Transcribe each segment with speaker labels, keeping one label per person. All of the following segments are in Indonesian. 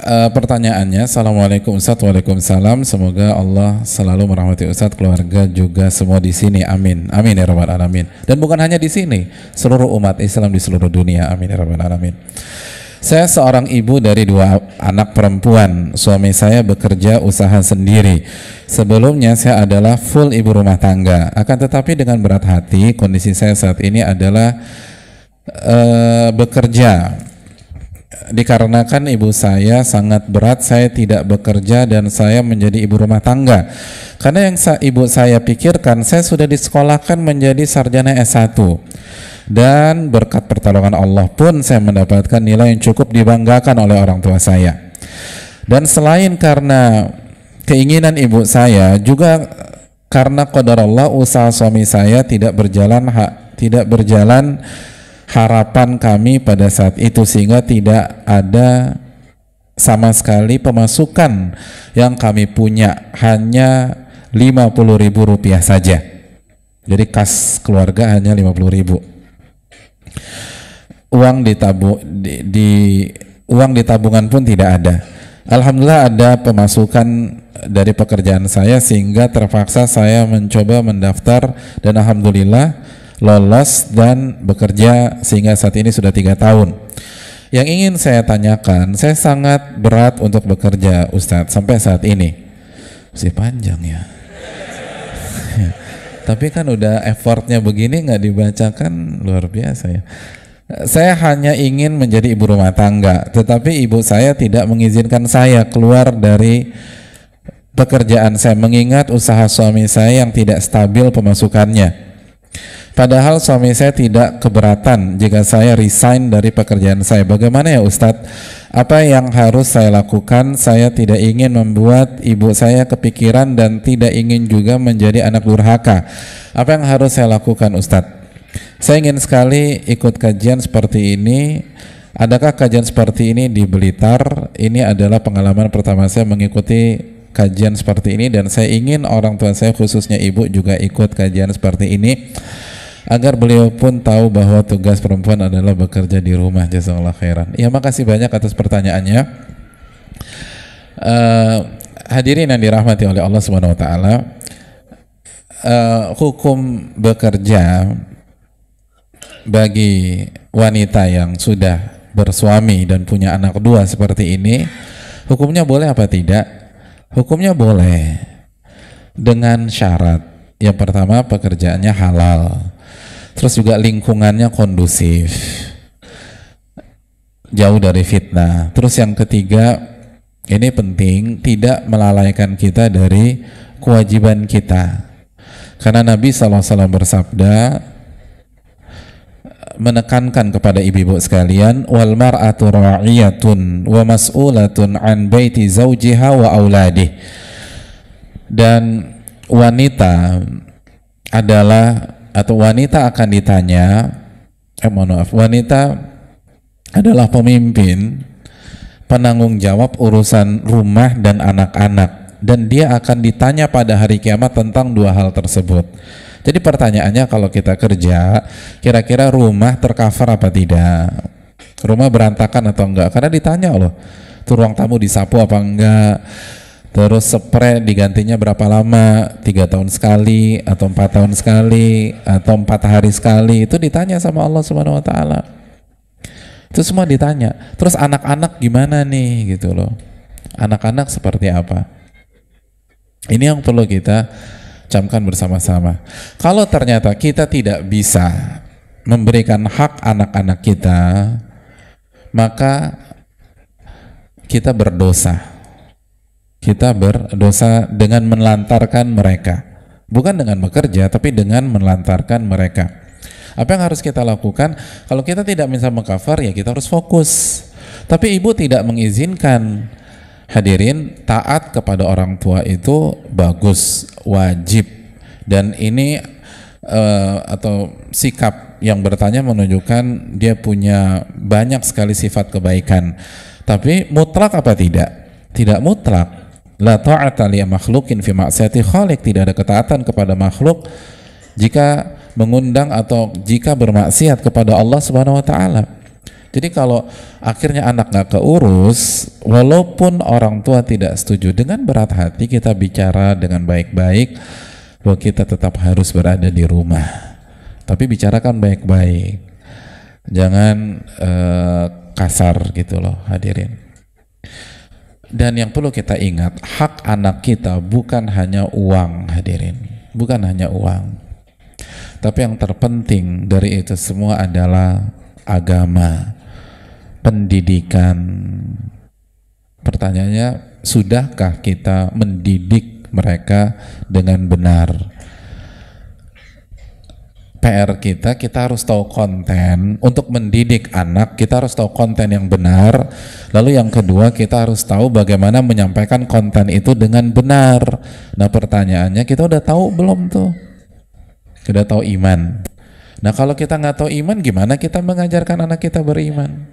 Speaker 1: Eh, pertanyaannya, Assalamualaikum Ustadz, Waalaikumsalam. Semoga Allah selalu merahmati Ustadz, keluarga juga semua di sini. Amin. Amin ya Rabbal Alamin. Dan bukan hanya di sini, seluruh umat Islam di seluruh dunia. Amin ya Rabbal Alamin. Saya seorang ibu dari dua anak perempuan. Suami saya bekerja usaha sendiri. Sebelumnya saya adalah full ibu rumah tangga. Akan tetapi dengan berat hati, kondisi saya saat ini adalah uh, bekerja dikarenakan ibu saya sangat berat, saya tidak bekerja dan saya menjadi ibu rumah tangga. Karena yang sa ibu saya pikirkan, saya sudah disekolahkan menjadi sarjana S1. Dan berkat pertolongan Allah pun saya mendapatkan nilai yang cukup dibanggakan oleh orang tua saya. Dan selain karena keinginan ibu saya juga karena kodar Allah usaha suami saya tidak berjalan hak tidak berjalan harapan kami pada saat itu sehingga tidak ada sama sekali pemasukan yang kami punya hanya Rp50.000 saja. Jadi kas keluarga hanya rp 50.000. Uang tabu, di, di uang di tabungan pun tidak ada. Alhamdulillah ada pemasukan dari pekerjaan saya sehingga terpaksa saya mencoba mendaftar dan alhamdulillah lolos dan bekerja sehingga saat ini sudah tiga tahun. Yang ingin saya tanyakan, saya sangat berat untuk bekerja Ustadz sampai saat ini. Masih panjang ya. Tapi kan udah effortnya begini nggak dibacakan luar biasa ya. Saya hanya ingin menjadi ibu rumah tangga, tetapi ibu saya tidak mengizinkan saya keluar dari pekerjaan saya mengingat usaha suami saya yang tidak stabil pemasukannya. Padahal suami saya tidak keberatan jika saya resign dari pekerjaan saya. Bagaimana ya Ustadz? Apa yang harus saya lakukan? Saya tidak ingin membuat ibu saya kepikiran dan tidak ingin juga menjadi anak durhaka. Apa yang harus saya lakukan Ustadz? Saya ingin sekali ikut kajian seperti ini. Adakah kajian seperti ini di Blitar? Ini adalah pengalaman pertama saya mengikuti kajian seperti ini dan saya ingin orang tua saya khususnya ibu juga ikut kajian seperti ini agar beliau pun tahu bahwa tugas perempuan adalah bekerja di rumah jazakallah khairan ya makasih banyak atas pertanyaannya uh, hadirin yang dirahmati oleh Allah subhanahu wa taala uh, hukum bekerja bagi wanita yang sudah bersuami dan punya anak dua seperti ini hukumnya boleh apa tidak hukumnya boleh dengan syarat yang pertama pekerjaannya halal terus juga lingkungannya kondusif jauh dari fitnah terus yang ketiga ini penting tidak melalaikan kita dari kewajiban kita karena Nabi SAW bersabda menekankan kepada ibu-ibu sekalian wal mar'atu ra'iyatun wa mas'ulatun an baiti zawjiha wa auladih dan wanita adalah atau wanita akan ditanya eh mohon maaf wanita adalah pemimpin penanggung jawab urusan rumah dan anak-anak dan dia akan ditanya pada hari kiamat tentang dua hal tersebut jadi pertanyaannya kalau kita kerja kira-kira rumah tercover apa tidak rumah berantakan atau enggak karena ditanya loh tuh ruang tamu disapu apa enggak Terus spray digantinya berapa lama? Tiga tahun sekali atau empat tahun sekali atau empat hari sekali itu ditanya sama Allah Subhanahu Wa Taala. Itu semua ditanya. Terus anak-anak gimana nih gitu loh? Anak-anak seperti apa? Ini yang perlu kita camkan bersama-sama. Kalau ternyata kita tidak bisa memberikan hak anak-anak kita, maka kita berdosa kita berdosa dengan melantarkan mereka. Bukan dengan bekerja, tapi dengan melantarkan mereka. Apa yang harus kita lakukan? Kalau kita tidak bisa mengcover, ya kita harus fokus. Tapi ibu tidak mengizinkan hadirin taat kepada orang tua itu bagus, wajib. Dan ini uh, atau sikap yang bertanya menunjukkan dia punya banyak sekali sifat kebaikan. Tapi mutlak apa tidak? Tidak mutlak La ta'ata li makhlukin fi ma'siyati khaliq, tidak ada ketaatan kepada makhluk jika mengundang atau jika bermaksiat kepada Allah Subhanahu wa taala. Jadi kalau akhirnya anak nggak keurus, walaupun orang tua tidak setuju dengan berat hati kita bicara dengan baik-baik bahwa kita tetap harus berada di rumah. Tapi bicarakan baik-baik, jangan eh, kasar gitu loh hadirin. Dan yang perlu kita ingat, hak anak kita bukan hanya uang, hadirin. Bukan hanya uang. Tapi yang terpenting dari itu semua adalah agama, pendidikan. Pertanyaannya, sudahkah kita mendidik mereka dengan benar? PR kita, kita harus tahu konten untuk mendidik anak, kita harus tahu konten yang benar. Lalu yang kedua, kita harus tahu bagaimana menyampaikan konten itu dengan benar. Nah, pertanyaannya kita udah tahu belum tuh? udah tahu iman. Nah, kalau kita nggak tahu iman, gimana kita mengajarkan anak kita beriman?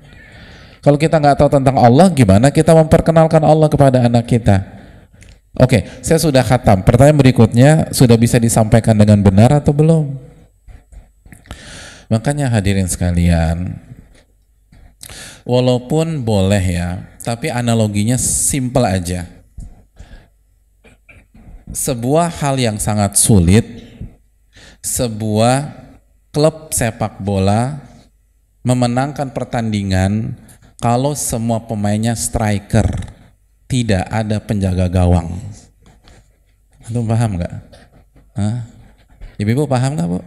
Speaker 1: Kalau kita nggak tahu tentang Allah, gimana kita memperkenalkan Allah kepada anak kita? Oke, saya sudah khatam. Pertanyaan berikutnya, sudah bisa disampaikan dengan benar atau belum? Makanya hadirin sekalian, walaupun boleh ya, tapi analoginya simple aja. Sebuah hal yang sangat sulit, sebuah klub sepak bola memenangkan pertandingan kalau semua pemainnya striker, tidak ada penjaga gawang. Antum paham nggak? Ibu-ibu paham nggak, Bu?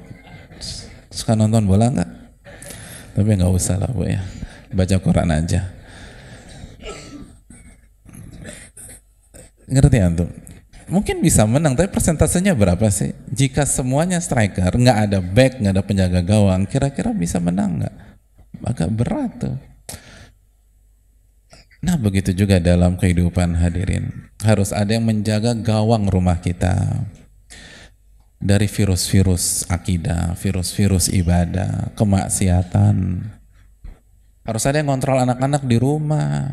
Speaker 1: Suka nonton bola nggak? Tapi nggak usah lah bu ya. Baca Quran aja. Ngerti ya antum? Mungkin bisa menang, tapi persentasenya berapa sih? Jika semuanya striker, nggak ada back, nggak ada penjaga gawang, kira-kira bisa menang nggak? Agak berat tuh. Nah begitu juga dalam kehidupan hadirin Harus ada yang menjaga gawang rumah kita dari virus-virus akidah, virus-virus ibadah, kemaksiatan. Harus ada yang kontrol anak-anak di rumah.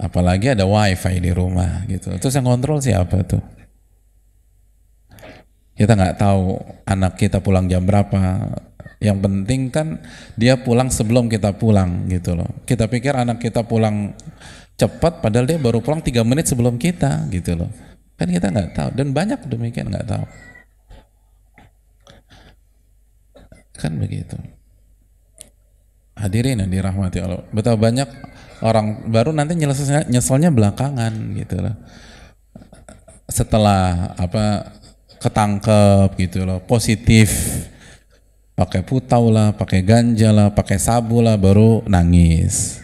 Speaker 1: Apalagi ada wifi di rumah gitu. Terus yang kontrol siapa tuh? Kita nggak tahu anak kita pulang jam berapa. Yang penting kan dia pulang sebelum kita pulang gitu loh. Kita pikir anak kita pulang cepat padahal dia baru pulang tiga menit sebelum kita gitu loh Kan kita nggak tahu dan banyak demikian nggak tahu. Kan begitu. Hadirin yang dirahmati Allah. betul banyak orang baru nanti nyeselnya, nyeselnya belakangan gitu loh. Setelah apa ketangkep gitu loh, positif pakai putau lah, pakai ganja lah, pakai sabu lah, baru nangis.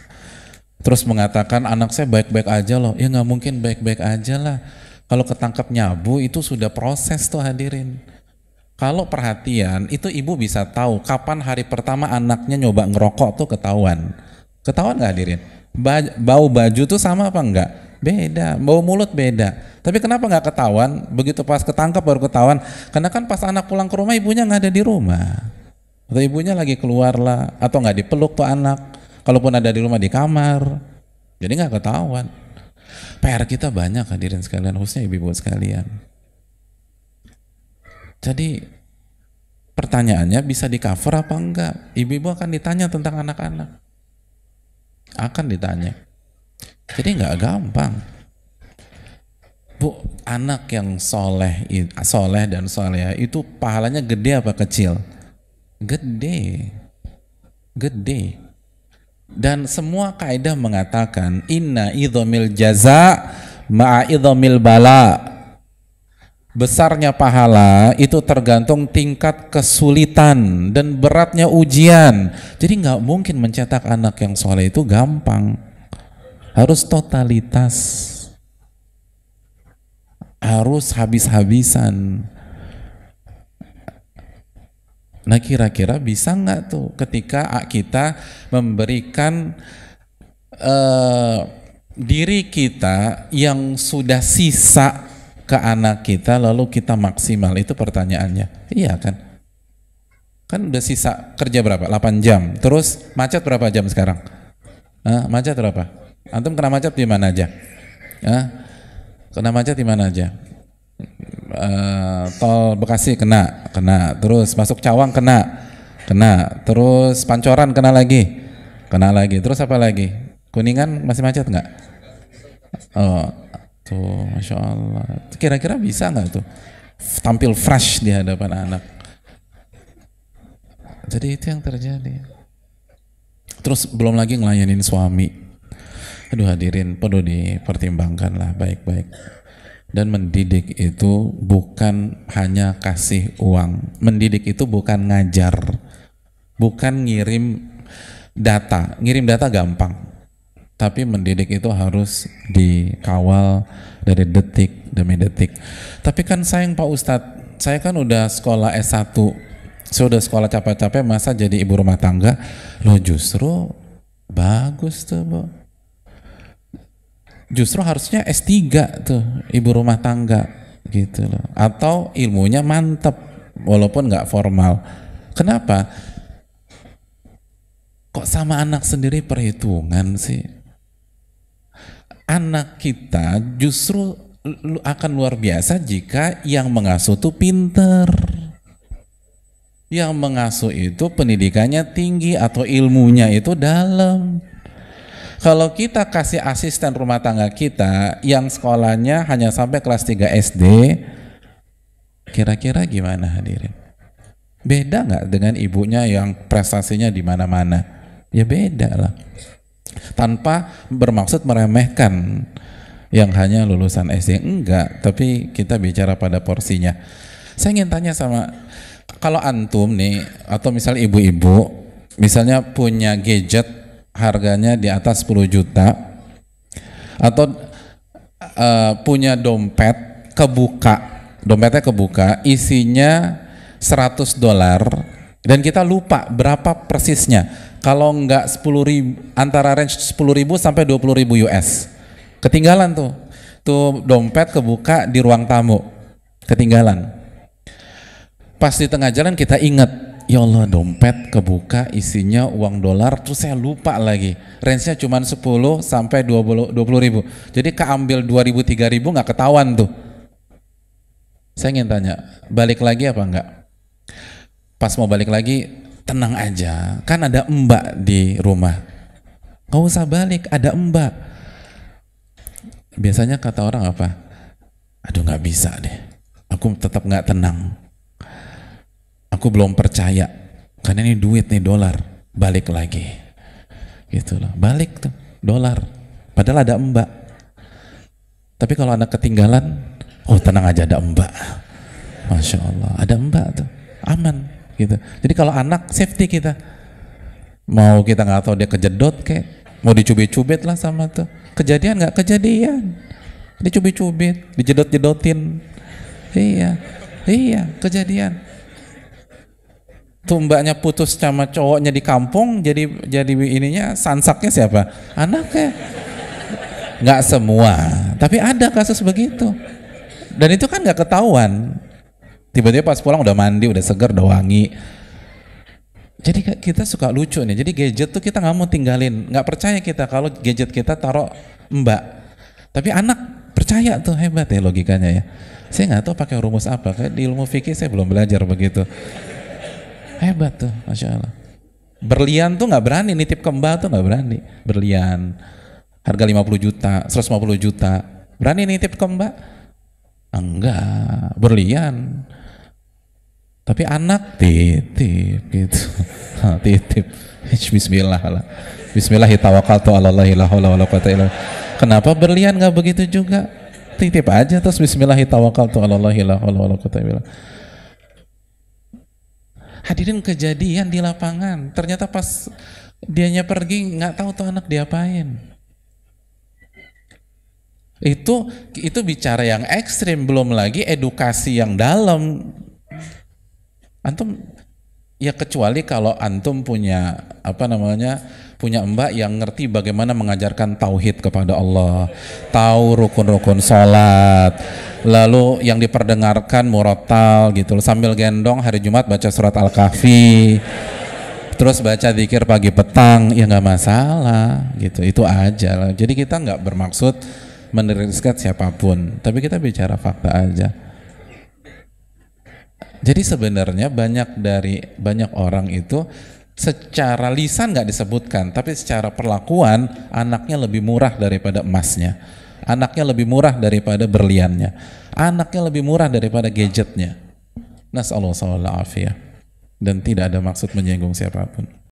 Speaker 1: Terus mengatakan anak saya baik-baik aja loh, ya nggak mungkin baik-baik aja lah kalau ketangkep nyabu itu sudah proses tuh hadirin. Kalau perhatian itu ibu bisa tahu kapan hari pertama anaknya nyoba ngerokok tuh ketahuan. Ketahuan gak hadirin? Ba bau baju tuh sama apa enggak? Beda, bau mulut beda. Tapi kenapa nggak ketahuan? Begitu pas ketangkep baru ketahuan. Karena kan pas anak pulang ke rumah ibunya nggak ada di rumah. Atau ibunya lagi keluar lah, atau nggak dipeluk tuh anak. Kalaupun ada di rumah di kamar, jadi nggak ketahuan. PR kita banyak hadirin sekalian, khususnya ibu-ibu sekalian. Jadi pertanyaannya bisa di cover apa enggak? Ibu-ibu akan ditanya tentang anak-anak. Akan ditanya. Jadi nggak gampang. Bu, anak yang soleh, soleh dan soleh ya, itu pahalanya gede apa kecil? Gede. Gede. Dan semua kaidah mengatakan inna idomil jaza ma idomil bala. Besarnya pahala itu tergantung tingkat kesulitan dan beratnya ujian. Jadi nggak mungkin mencetak anak yang soleh itu gampang. Harus totalitas. Harus habis-habisan. Nah kira-kira bisa nggak tuh ketika kita memberikan uh, diri kita yang sudah sisa ke anak kita lalu kita maksimal itu pertanyaannya. Iya kan? Kan udah sisa kerja berapa? 8 jam. Terus macet berapa jam sekarang? Hah? macet berapa? Antum kena macet di mana aja? Hah? Kena macet di mana aja? uh, tol Bekasi kena, kena. Terus masuk Cawang kena, kena. Terus Pancoran kena lagi, kena lagi. Terus apa lagi? Kuningan masih macet nggak? Oh, tuh, masya Allah. Kira-kira bisa nggak tuh tampil fresh di hadapan anak? Jadi itu yang terjadi. Terus belum lagi ngelayanin suami. Aduh hadirin perlu dipertimbangkan lah baik-baik dan mendidik itu bukan hanya kasih uang mendidik itu bukan ngajar bukan ngirim data ngirim data gampang tapi mendidik itu harus dikawal dari detik demi detik tapi kan sayang Pak Ustadz saya kan udah sekolah S1 saya udah sekolah capek-capek masa jadi ibu rumah tangga lo justru bagus tuh Bu justru harusnya S3 tuh ibu rumah tangga gitu loh atau ilmunya mantep walaupun nggak formal kenapa kok sama anak sendiri perhitungan sih anak kita justru akan luar biasa jika yang mengasuh tuh pinter yang mengasuh itu pendidikannya tinggi atau ilmunya itu dalam kalau kita kasih asisten rumah tangga kita yang sekolahnya hanya sampai kelas 3 SD, kira-kira gimana hadirin? Beda nggak dengan ibunya yang prestasinya di mana-mana? Ya beda lah. Tanpa bermaksud meremehkan yang hanya lulusan SD enggak, tapi kita bicara pada porsinya. Saya ingin tanya sama kalau antum nih atau misal ibu-ibu misalnya punya gadget harganya di atas 10 juta atau uh, punya dompet kebuka dompetnya kebuka isinya 100 dolar dan kita lupa berapa persisnya kalau nggak 10 ribu antara range 10 ribu sampai 20 ribu US ketinggalan tuh tuh dompet kebuka di ruang tamu ketinggalan pas di tengah jalan kita ingat ya Allah dompet kebuka isinya uang dolar terus saya lupa lagi range-nya cuma 10 sampai 20, 20 ribu jadi keambil 2 ribu 3 ribu gak ketahuan tuh saya ingin tanya balik lagi apa enggak pas mau balik lagi tenang aja kan ada mbak di rumah gak usah balik ada mbak biasanya kata orang apa aduh gak bisa deh aku tetap gak tenang aku belum percaya karena ini duit nih dolar balik lagi gitu loh balik tuh dolar padahal ada mbak tapi kalau anak ketinggalan oh tenang aja ada mbak masya Allah ada mbak tuh aman gitu jadi kalau anak safety kita mau kita nggak tahu dia kejedot kayak mau dicubit-cubit lah sama tuh kejadian nggak kejadian dicubit-cubit dijedot-jedotin iya iya kejadian tumbaknya putus sama cowoknya di kampung jadi jadi ininya sansaknya siapa anaknya nggak semua tapi ada kasus begitu dan itu kan nggak ketahuan tiba-tiba pas pulang udah mandi udah seger udah wangi jadi kita suka lucu nih jadi gadget tuh kita nggak mau tinggalin nggak percaya kita kalau gadget kita taruh mbak tapi anak percaya tuh hebat ya logikanya ya saya nggak tahu pakai rumus apa kayak di ilmu fikih saya belum belajar begitu Hebat tuh, Masya Allah. Berlian tuh nggak berani, nitip kembar tuh nggak berani. Berlian, harga 50 juta, 150 juta. Berani nitip kembar? Enggak, berlian. Tapi anak titip gitu. titip. Bismillah lah. Bismillahirrahmanirrahim. Kenapa berlian nggak begitu juga? Titip aja terus Bismillahirrahmanirrahim. Hadirin kejadian di lapangan. Ternyata pas dianya pergi nggak tahu tuh anak diapain. Itu itu bicara yang ekstrim, belum lagi edukasi yang dalam. Antum Ya kecuali kalau antum punya apa namanya punya mbak yang ngerti bagaimana mengajarkan tauhid kepada Allah, tahu rukun-rukun sholat, lalu yang diperdengarkan murotal gitu, sambil gendong hari Jumat baca surat Al-Kahfi, terus baca zikir pagi petang ya nggak masalah gitu, itu aja. Jadi kita nggak bermaksud meneriskan siapapun, tapi kita bicara fakta aja. Jadi sebenarnya banyak dari banyak orang itu secara lisan nggak disebutkan, tapi secara perlakuan anaknya lebih murah daripada emasnya, anaknya lebih murah daripada berliannya, anaknya lebih murah daripada gadgetnya. Nasallahu Allah dan tidak ada maksud menyinggung siapapun.